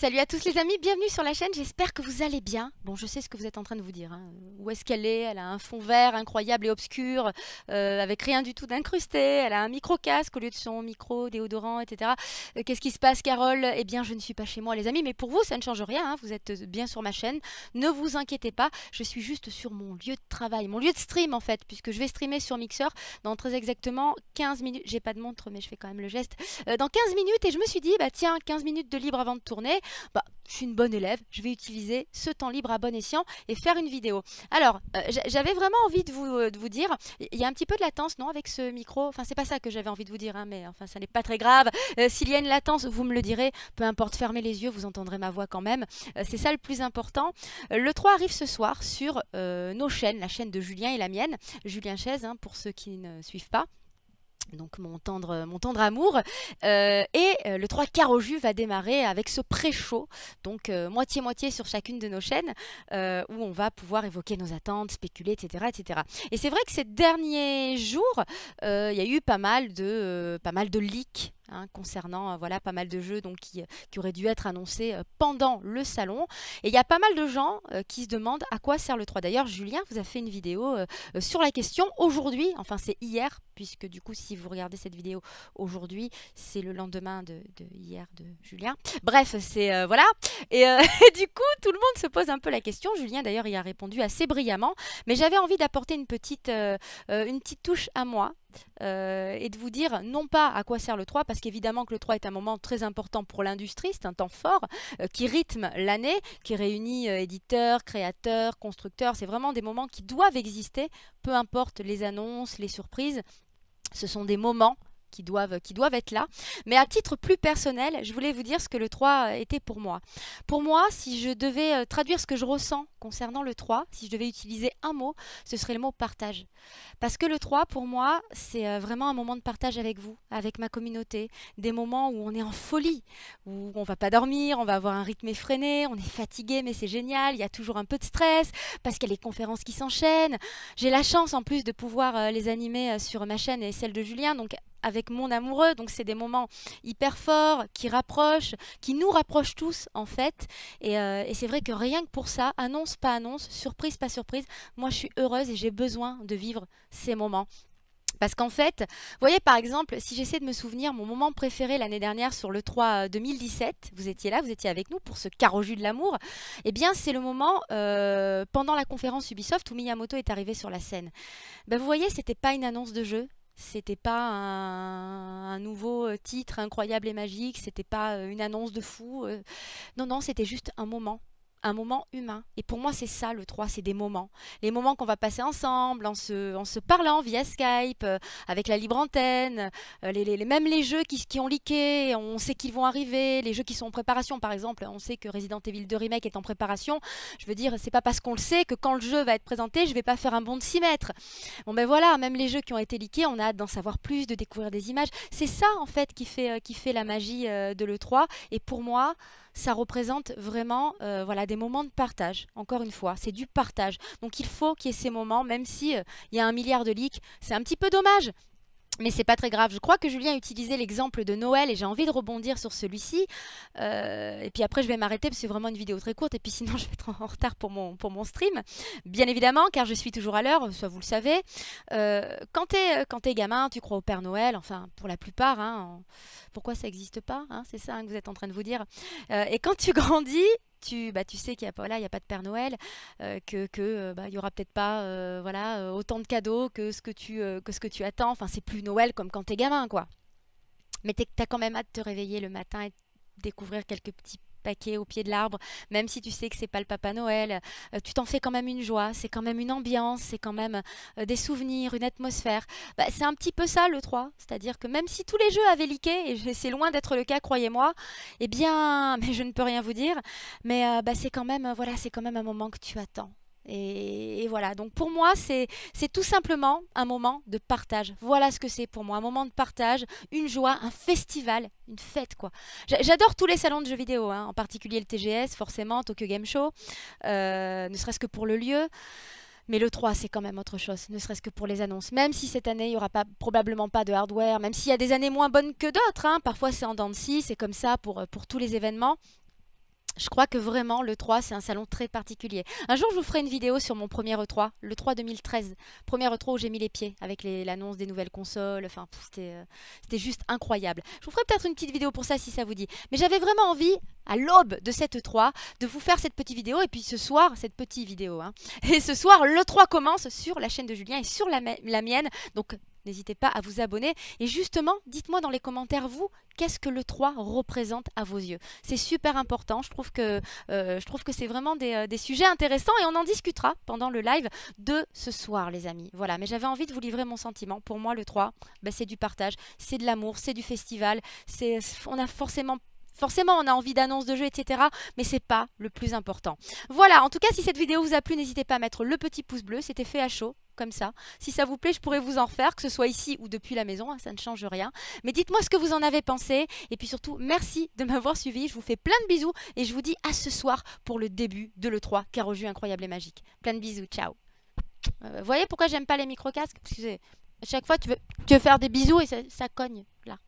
Salut à tous les amis, bienvenue sur la chaîne, j'espère que vous allez bien. Bon, je sais ce que vous êtes en train de vous dire. Hein. Où est-ce qu'elle est Elle a un fond vert incroyable et obscur, euh, avec rien du tout d'incrusté. Elle a un micro-casque au lieu de son micro, déodorant, etc. Euh, qu'est-ce qui se passe, Carole Eh bien, je ne suis pas chez moi, les amis, mais pour vous, ça ne change rien. Hein. Vous êtes euh, bien sur ma chaîne, ne vous inquiétez pas. Je suis juste sur mon lieu de travail, mon lieu de stream en fait, puisque je vais streamer sur Mixer dans très exactement 15 minutes. J'ai pas de montre, mais je fais quand même le geste. dans 15 minutes, et je me suis dit, bah tiens, 15 minutes de libre avant de tourner. Bah, je suis une bonne élève, je vais utiliser ce temps libre à bon escient et faire une vidéo. Alors, euh, j'avais vraiment envie de vous, euh, vous dire, il y a un petit peu de latence, non, avec ce micro Enfin, c'est pas ça que j'avais envie de vous dire, hein, mais enfin, ça n'est pas très grave. Euh, s'il y a une latence, vous me le direz, peu importe, fermez les yeux, vous entendrez ma voix quand même. c'est ça le plus important. le 3 arrive ce soir sur nos chaînes, la chaîne de Julien et la mienne, Julien Chaise, hein, pour ceux qui ne suivent pas donc mon tendre, mon tendre amour. Euh, et euh, le 3 quarts au jus va démarrer avec ce pré-show, donc euh, moitié-moitié sur chacune de nos chaînes, où on va pouvoir évoquer nos attentes, spéculer, etc. etc. Et c'est vrai que ces derniers jours, il y a eu pas mal de, pas mal de leaks Hein, concernant euh, voilà pas mal de jeux donc qui, qui auraient dû être annoncés euh, pendant le salon. Et il y a pas mal de gens euh, qui se demandent à quoi sert le 3. D'ailleurs, Julien vous a fait une vidéo sur la question aujourd'hui. Enfin, c'est hier puisque du coup, si vous regardez cette vidéo aujourd'hui, c'est le lendemain de, de, hier de Julien. Bref, c'est voilà. Et, du coup, tout le monde se pose un peu la question. Julien, d'ailleurs, y a répondu assez brillamment. Mais j'avais envie d'apporter une petite, une petite touche à moi euh, et de vous dire non pas à quoi sert le 3, parce qu'évidemment que le 3 est un moment très important pour l'industrie, c'est un temps fort euh, qui rythme l'année, qui réunit euh, éditeurs, créateurs, constructeurs, c'est vraiment des moments qui doivent exister, peu importe les annonces, les surprises, ce sont des moments qui doivent, qui doivent être là. Mais à titre plus personnel, je voulais vous dire ce que le 3 euh, était pour moi. Pour moi, si je devais euh, traduire ce que je ressens concernant le 3, si je devais utiliser un mot, ce serait le mot partage. Parce que le 3, pour moi, c'est euh, vraiment un moment de partage avec vous, avec ma communauté, des moments où on est en folie, où on ne va pas dormir, on va avoir un rythme effréné, on est fatigué, mais c'est génial, il y a toujours un peu de stress, parce qu'il y a les conférences qui s'enchaînent. J'ai la chance en plus de pouvoir les animer sur ma chaîne et celle de Julien, donc avec mon amoureux. Donc c'est des moments hyper forts qui rapprochent, qui nous rapprochent tous en fait. Euh, et, c'est vrai que rien que pour ça, annonce pas annonce, surprise pas surprise, moi je suis heureuse et j'ai besoin de vivre ces moments. Parce qu'en fait, vous voyez par exemple, si j'essaie de me souvenir mon moment préféré l'année dernière sur le 3 2017, euh, vous étiez là, vous étiez avec nous pour ce carreau jus de l'amour, eh bien c'est le moment euh, pendant la conférence Ubisoft où Miyamoto est arrivé sur la scène. Ben, vous voyez, c'était pas une annonce de jeu, c'était pas un, nouveau euh, titre incroyable et magique, c'était pas euh, une annonce de fou. Euh. non, non, c'était juste un moment un moment humain. Et pour moi, c'est ça le 3, c'est des moments. Les moments qu'on va passer ensemble, en se, parlant via Skype, euh, avec la libre antenne, euh, les, mêmes même les jeux qui, qui ont leaké, on sait qu'ils vont arriver, les jeux qui sont en préparation, par exemple, on sait que Resident Evil 2 Remake est en préparation. Je veux dire, c'est pas parce qu'on le sait que quand le jeu va être présenté, je vais pas faire un bond de 6 mètres. Bon ben voilà, même les jeux qui ont été leakés, on a hâte d'en savoir plus, de découvrir des images. C'est ça, en fait, qui fait, euh, qui fait la magie de l'E3. Et pour moi, ça représente vraiment euh, voilà, des moments de partage. Encore une fois, c'est du partage. Donc il faut qu'il y ait ces moments, même s'il euh, y a un milliard de leaks. C'est un petit peu dommage, mais c'est pas très grave. Je crois que Julien a utilisé l'exemple de Noël et j'ai envie de rebondir sur celui-ci. Euh, et puis après, je vais m'arrêter parce que c'est vraiment une vidéo très courte. Et puis sinon, je vais être en retard pour mon, pour mon stream. Bien évidemment, car je suis toujours à l'heure, soit vous le savez. Euh, euh, quand t'es gamin, tu crois au Père Noël, enfin pour la plupart. Hein, pourquoi ça n'existe pas hein, C'est ça hein, que vous êtes en train de vous dire. Euh, et quand tu grandis, tu, bah, tu sais qu'il n'y a, voilà, a, pas de Père Noël, qu'il euh, que, euh, bah, y aura peut-être pas euh, voilà, autant de cadeaux que ce que tu, que ce que tu attends. Enfin, c'est plus Noël comme quand t'es gamin, quoi. Mais as quand même hâte de te réveiller le matin et découvrir quelques petits paquet au pied de l'arbre, même si tu sais que c'est pas le Papa Noël, euh, tu t'en fais quand même une joie, c'est quand même une ambiance, c'est quand même euh, des souvenirs, une atmosphère. Bah, c'est un petit peu ça le 3, c'est-à-dire que même si tous les jeux avaient liqué, et c'est loin d'être le cas, croyez-moi, eh bien, mais je ne peux rien vous dire, mais euh, bah, c'est quand même, voilà, c'est quand même un moment que tu attends. Et, voilà, donc pour moi, c'est tout simplement un moment de partage. Voilà ce que c'est pour moi, un moment de partage, une joie, un festival, une fête quoi. J'adore tous les salons de jeux vidéo, hein, en particulier le TGS, forcément, Tokyo Game Show, euh, ne serait-ce que pour le lieu. Mais le 3, c'est quand même autre chose, ne serait-ce que pour les annonces. Même si cette année, il n'y aura probablement pas de hardware, même s'il y a des années moins bonnes que d'autres, hein. parfois c'est en dents de c'est comme ça pour euh, tous les événements. Je crois que vraiment l'E3, c'est un salon très particulier. Un jour, je vous ferai une vidéo sur mon premier E3, l'E3 2013. Premier E3 où j'ai mis les pieds avec l'annonce des nouvelles consoles. Enfin, euh, c'était juste incroyable. Je vous ferai peut-être une petite vidéo pour ça si ça vous dit. Mais j'avais vraiment envie, à l'aube de cette E3, de vous faire cette petite vidéo. Et puis ce soir, cette petite vidéo. Hein. Et ce soir, l'E3 commence sur la chaîne de Julien et sur la, la mienne. Donc N'hésitez pas à vous abonner. Et justement, dites-moi dans les commentaires, vous, qu'est-ce que le 3 représente à vos yeux C'est super important. Je trouve que, euh, que c'est vraiment euh, des, sujets intéressants et on en discutera pendant le live de ce soir, les amis. Voilà, mais j'avais envie de vous livrer mon sentiment. Pour moi, le 3, bah, c'est du partage, c'est de l'amour, c'est du festival. On a forcément Forcément, on a envie d'annonces de jeux, etc. Mais c'est pas le plus important. Voilà, en tout cas, si cette vidéo vous a plu, n'hésitez pas à mettre le petit pouce bleu. C'était fait à chaud comme ça. Si ça vous plaît, je pourrais vous en refaire, que ce soit ici ou depuis la maison, hein, ça ne change rien. Mais dites-moi ce que vous en avez pensé. Et puis surtout, merci de m'avoir suivi. Je vous fais plein de bisous et je vous dis à ce soir pour le début de l'E3, car au jeu incroyable et magique. Plein de bisous, ciao. Euh, vous voyez pourquoi j'aime pas les micro-casques Parce à chaque fois, tu veux, tu faire des bisous et ça, ça cogne là.